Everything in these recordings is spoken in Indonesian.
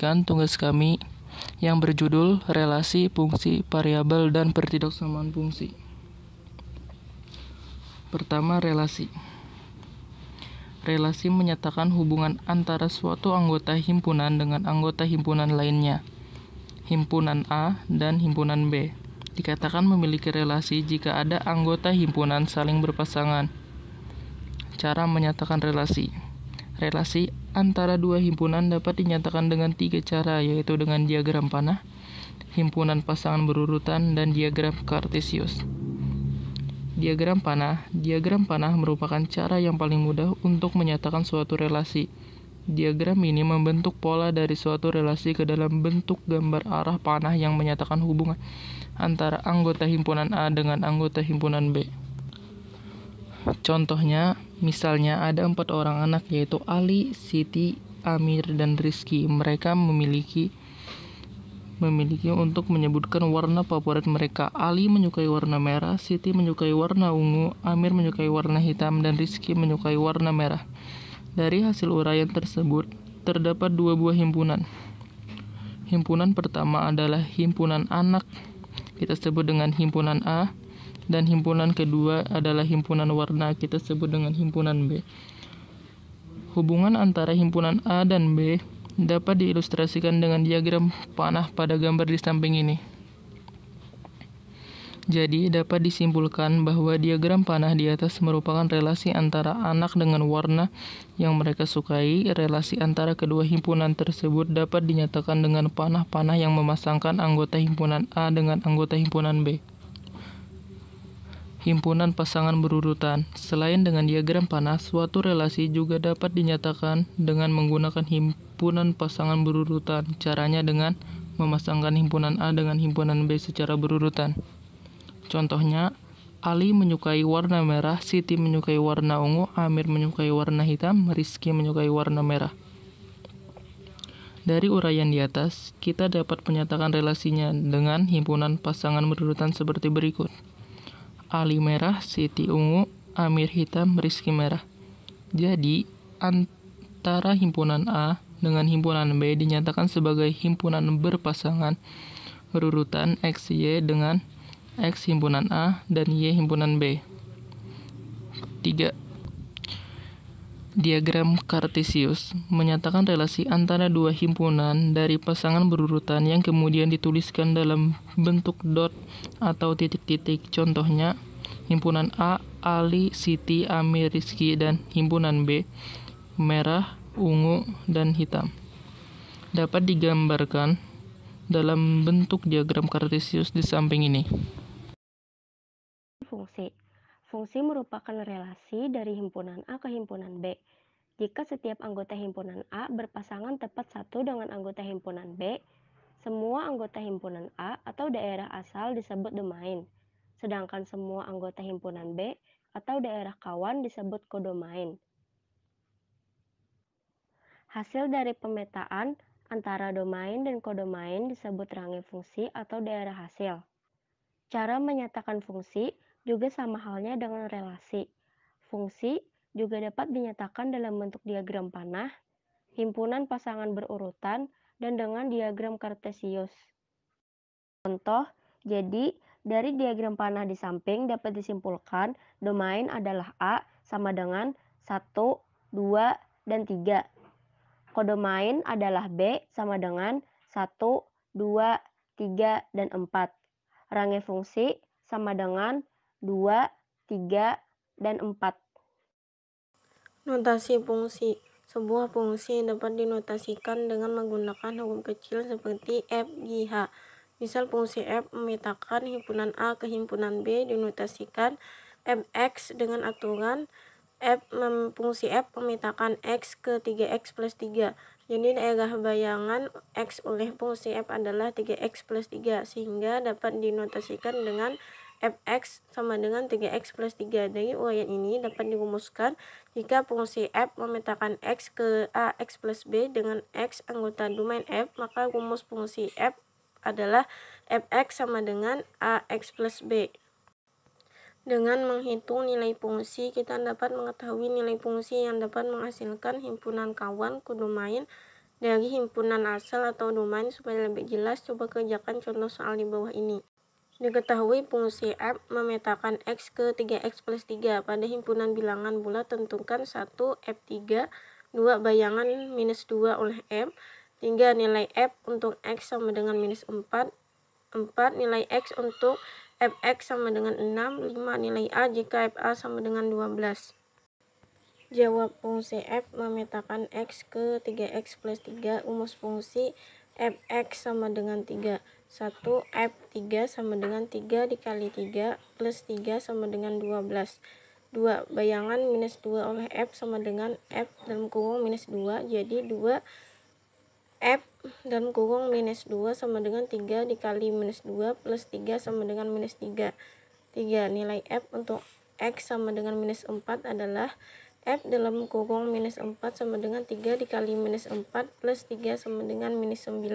menyelesaikan tugas kami yang berjudul relasi fungsi variabel dan pertidaksamaan fungsi. Pertama, relasi. Relasi menyatakan hubungan antara suatu anggota himpunan dengan anggota himpunan lainnya. Himpunan A dan himpunan B dikatakan memiliki relasi jika ada anggota himpunan saling berpasangan. Cara menyatakan relasi Relasi antara dua himpunan dapat dinyatakan dengan tiga cara, yaitu dengan diagram panah, himpunan pasangan berurutan, dan diagram kartesius. Diagram panah Diagram panah merupakan cara yang paling mudah untuk menyatakan suatu relasi. Diagram ini membentuk pola dari suatu relasi ke dalam bentuk gambar arah panah yang menyatakan hubungan antara anggota himpunan A dengan anggota himpunan B. Contohnya, misalnya ada empat orang anak yaitu Ali, Siti, Amir, dan Rizky. Mereka memiliki memiliki untuk menyebutkan warna favorit mereka. Ali menyukai warna merah, Siti menyukai warna ungu, Amir menyukai warna hitam, dan Rizky menyukai warna merah. Dari hasil uraian tersebut, terdapat dua buah himpunan. Himpunan pertama adalah himpunan anak, kita sebut dengan himpunan A, dan himpunan kedua adalah himpunan warna kita sebut dengan himpunan B. Hubungan antara himpunan A dan B dapat diilustrasikan dengan diagram panah pada gambar di samping ini. Jadi, dapat disimpulkan bahwa diagram panah di atas merupakan relasi antara anak dengan warna yang mereka sukai. Relasi antara kedua himpunan tersebut dapat dinyatakan dengan panah-panah yang memasangkan anggota himpunan A dengan anggota himpunan B himpunan pasangan berurutan. Selain dengan diagram panas, suatu relasi juga dapat dinyatakan dengan menggunakan himpunan pasangan berurutan. Caranya dengan memasangkan himpunan A dengan himpunan B secara berurutan. Contohnya, Ali menyukai warna merah, Siti menyukai warna ungu, Amir menyukai warna hitam, Rizky menyukai warna merah. Dari uraian di atas, kita dapat menyatakan relasinya dengan himpunan pasangan berurutan seperti berikut. Ali merah, Siti ungu, Amir hitam, Rizki merah. Jadi, antara himpunan A dengan himpunan B dinyatakan sebagai himpunan berpasangan (x, y) dengan X himpunan A dan Y himpunan B. 3. Diagram Kartesius menyatakan relasi antara dua himpunan dari pasangan berurutan yang kemudian dituliskan dalam bentuk dot atau titik-titik. Contohnya, himpunan A, Ali, Siti, Amir, Rizki, dan himpunan B, merah, ungu, dan hitam. Dapat digambarkan dalam bentuk diagram Kartesius di samping ini. Fungsi Fungsi merupakan relasi dari himpunan A ke himpunan B. Jika setiap anggota himpunan A berpasangan tepat satu dengan anggota himpunan B, semua anggota himpunan A atau daerah asal disebut domain, sedangkan semua anggota himpunan B atau daerah kawan disebut kodomain. Hasil dari pemetaan antara domain dan kodomain disebut range fungsi atau daerah hasil. Cara menyatakan fungsi juga sama halnya dengan relasi. Fungsi juga dapat dinyatakan dalam bentuk diagram panah, himpunan pasangan berurutan, dan dengan diagram kartesius. Contoh, jadi dari diagram panah di samping dapat disimpulkan domain adalah A sama dengan 1, 2, dan 3. Kodomain adalah B sama dengan 1, 2, 3, dan 4. Range fungsi sama dengan 2, 3, dan 4. Notasi fungsi Sebuah fungsi dapat dinotasikan dengan menggunakan hukum kecil seperti F, G, H. Misal fungsi F memetakan himpunan A ke himpunan B dinotasikan Fx dengan aturan F fungsi F memetakan X ke 3X plus 3. Jadi daerah bayangan X oleh fungsi F adalah 3X plus 3 sehingga dapat dinotasikan dengan fx sama dengan 3x plus 3 dari uraian ini dapat dirumuskan jika fungsi f memetakan x ke ax plus b dengan x anggota domain f maka rumus fungsi f adalah fx sama dengan ax plus b dengan menghitung nilai fungsi kita dapat mengetahui nilai fungsi yang dapat menghasilkan himpunan kawan ke domain dari himpunan asal atau domain supaya lebih jelas coba kerjakan contoh soal di bawah ini Diketahui fungsi F memetakan X ke 3X plus 3 pada himpunan bilangan bulat tentukan 1 F3, 2 bayangan minus 2 oleh F, 3 nilai F untuk X sama dengan minus 4, 4 nilai X untuk Fx sama dengan 6, 5 nilai A jika Fa sama dengan 12. Jawab fungsi F memetakan X ke 3X plus 3, umus fungsi Fx sama dengan 3. 1 F3 sama dengan 3 dikali 3 plus 3 sama dengan 12 2. Bayangan minus 2 oleh F sama dengan F dalam kurung minus 2 jadi 2 F dalam kurung minus 2 sama dengan 3 dikali minus 2 plus 3 sama dengan minus 3 3. Nilai F untuk X sama dengan minus 4 adalah F dalam kurung minus 4 sama dengan 3 dikali minus 4 plus 3 sama dengan minus 9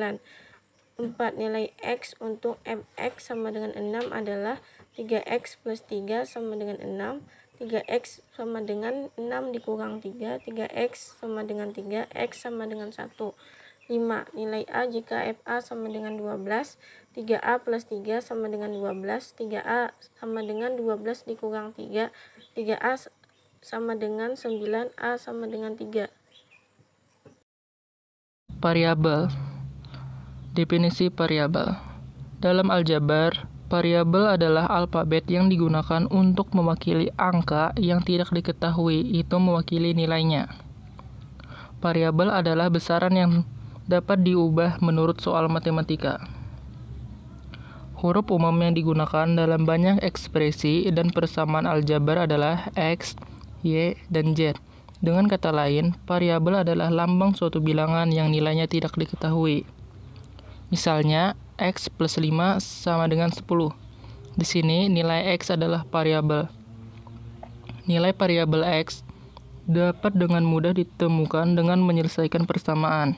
4. Nilai X untuk MX sama dengan 6 adalah 3X plus 3 sama dengan 6. 3X sama dengan 6 dikurang 3. 3X sama dengan 3. X sama dengan 1. 5. Nilai A jika FA sama dengan 12. 3A plus 3 sama dengan 12. 3A sama dengan 12 dikurang 3. 3A sama dengan 9. A sama dengan 3. Variabel Definisi variabel. Dalam aljabar, variabel adalah alfabet yang digunakan untuk mewakili angka yang tidak diketahui itu mewakili nilainya. Variabel adalah besaran yang dapat diubah menurut soal matematika. Huruf umum yang digunakan dalam banyak ekspresi dan persamaan aljabar adalah x, y, dan z. Dengan kata lain, variabel adalah lambang suatu bilangan yang nilainya tidak diketahui. Misalnya, X plus 5 sama dengan 10. Di sini, nilai X adalah variabel. Nilai variabel X dapat dengan mudah ditemukan dengan menyelesaikan persamaan.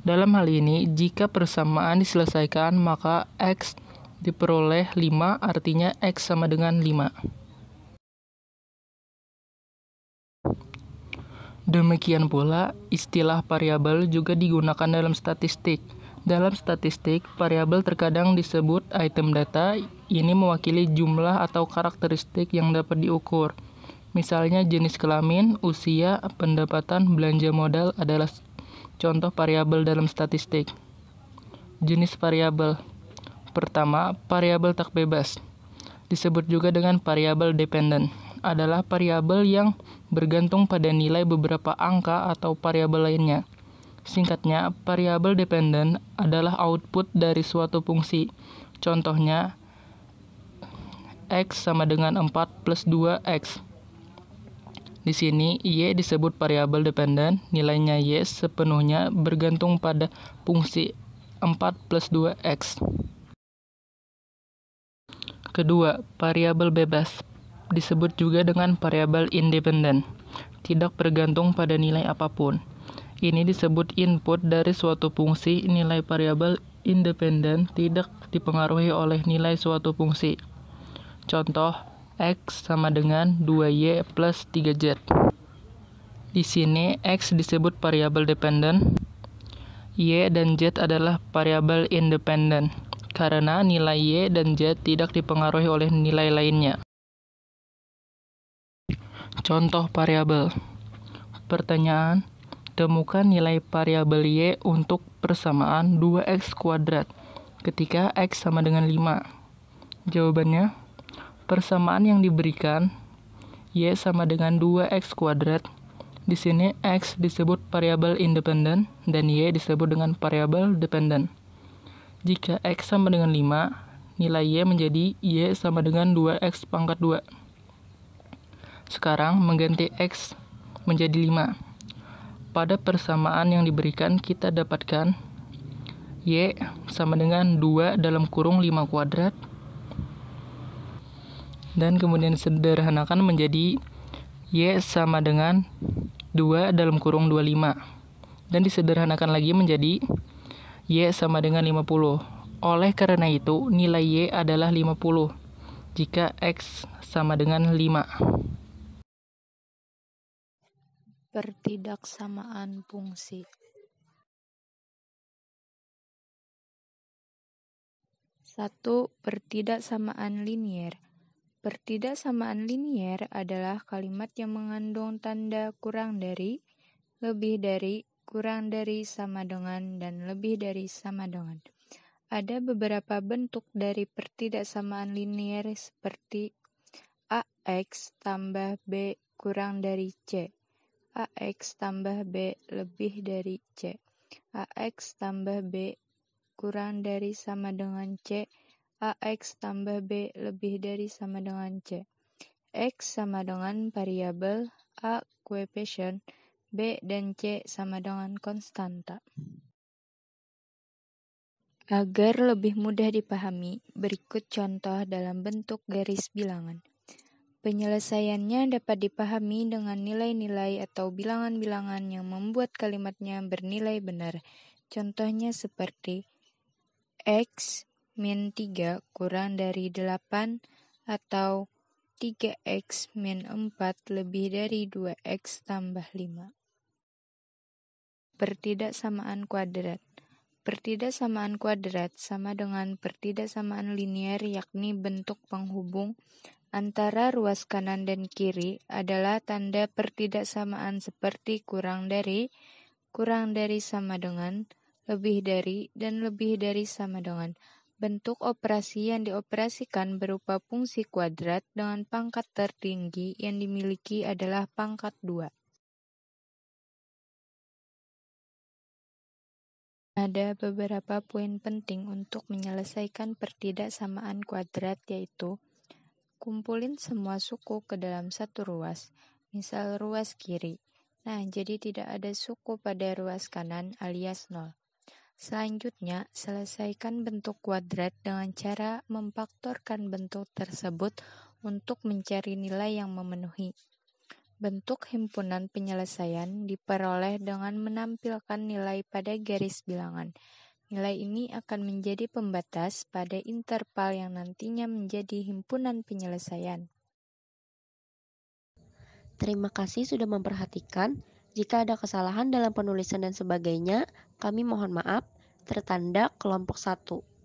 Dalam hal ini, jika persamaan diselesaikan, maka X diperoleh 5, artinya X sama dengan 5. Demikian pula, istilah variabel juga digunakan dalam statistik dalam statistik, variabel terkadang disebut item data. Ini mewakili jumlah atau karakteristik yang dapat diukur. Misalnya jenis kelamin, usia, pendapatan, belanja modal adalah contoh variabel dalam statistik. Jenis variabel. Pertama, variabel tak bebas. Disebut juga dengan variabel dependent, Adalah variabel yang bergantung pada nilai beberapa angka atau variabel lainnya Singkatnya, variabel dependen adalah output dari suatu fungsi. Contohnya, x sama dengan 4 plus 2x. Di sini, y disebut variabel dependen, nilainya y sepenuhnya bergantung pada fungsi 4 plus 2x. Kedua, variabel bebas disebut juga dengan variabel independen, tidak bergantung pada nilai apapun. Ini disebut input dari suatu fungsi nilai variabel independen tidak dipengaruhi oleh nilai suatu fungsi. Contoh, X sama dengan 2Y plus 3Z. Di sini, X disebut variabel dependen, Y dan Z adalah variabel independen, karena nilai Y dan Z tidak dipengaruhi oleh nilai lainnya. Contoh variabel Pertanyaan, ditemukan nilai variabel Y untuk persamaan 2X kuadrat ketika X sama dengan 5. Jawabannya, persamaan yang diberikan Y sama dengan 2X kuadrat. Di sini X disebut variabel independen dan Y disebut dengan variabel dependen. Jika X sama dengan 5, nilai Y menjadi Y sama dengan 2X pangkat 2. Sekarang mengganti X menjadi 5. Pada persamaan yang diberikan kita dapatkan Y sama dengan 2 dalam kurung 5 kuadrat dan kemudian sederhanakan menjadi Y sama dengan 2 dalam kurung 25 dan disederhanakan lagi menjadi Y sama dengan 50 oleh karena itu nilai Y adalah 50 jika X sama dengan 5 Pertidaksamaan fungsi satu Pertidaksamaan linier Pertidaksamaan linier adalah kalimat yang mengandung tanda kurang dari, lebih dari, kurang dari sama dengan, dan lebih dari sama dengan. Ada beberapa bentuk dari pertidaksamaan linier seperti AX tambah B kurang dari C. AX tambah B lebih dari C. AX tambah B kurang dari sama dengan C. AX tambah B lebih dari sama dengan C. X sama dengan variabel A coefficient, B dan C sama dengan konstanta. Agar lebih mudah dipahami, berikut contoh dalam bentuk garis bilangan. Penyelesaiannya dapat dipahami dengan nilai-nilai atau bilangan-bilangan yang membuat kalimatnya bernilai benar. Contohnya seperti X min 3 kurang dari 8 atau 3X min 4 lebih dari 2X tambah 5. Pertidaksamaan kuadrat Pertidaksamaan kuadrat sama dengan pertidaksamaan linier yakni bentuk penghubung Antara ruas kanan dan kiri adalah tanda pertidaksamaan seperti kurang dari, kurang dari sama dengan, lebih dari, dan lebih dari sama dengan. Bentuk operasi yang dioperasikan berupa fungsi kuadrat dengan pangkat tertinggi yang dimiliki adalah pangkat 2. Ada beberapa poin penting untuk menyelesaikan pertidaksamaan kuadrat yaitu Kumpulin semua suku ke dalam satu ruas, misal ruas kiri. Nah, jadi tidak ada suku pada ruas kanan alias nol. Selanjutnya, selesaikan bentuk kuadrat dengan cara memfaktorkan bentuk tersebut untuk mencari nilai yang memenuhi. Bentuk himpunan penyelesaian diperoleh dengan menampilkan nilai pada garis bilangan. Nilai ini akan menjadi pembatas pada interval yang nantinya menjadi himpunan penyelesaian. Terima kasih sudah memperhatikan. Jika ada kesalahan dalam penulisan dan sebagainya, kami mohon maaf. Tertanda kelompok 1.